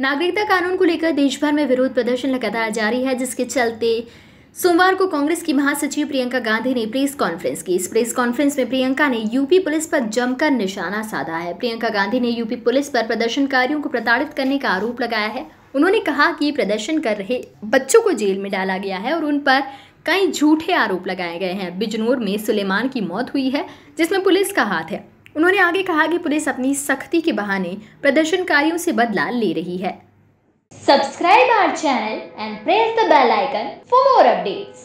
नागरिकता कानून को लेकर देश भर में विरोध प्रदर्शन लगातार जारी है जिसके चलते सोमवार को कांग्रेस की महासचिव प्रियंका गांधी ने प्रेस कॉन्फ्रेंस की इस प्रेस कॉन्फ्रेंस में प्रियंका ने यूपी पुलिस पर जमकर निशाना साधा है प्रियंका गांधी ने यूपी पुलिस पर प्रदर्शनकारियों को प्रताड़ित करने का आरोप लगाया है उन्होंने कहा कि प्रदर्शन कर रहे बच्चों को जेल में डाला गया है और उन पर कई झूठे आरोप लगाए गए हैं बिजनौर में सुलेमान की मौत हुई है जिसमें पुलिस का हाथ है उन्होंने आगे कहा कि पुलिस अपनी सख्ती के बहाने प्रदर्शनकारियों से बदला ले रही है subscribe our channel and press the bell icon for more updates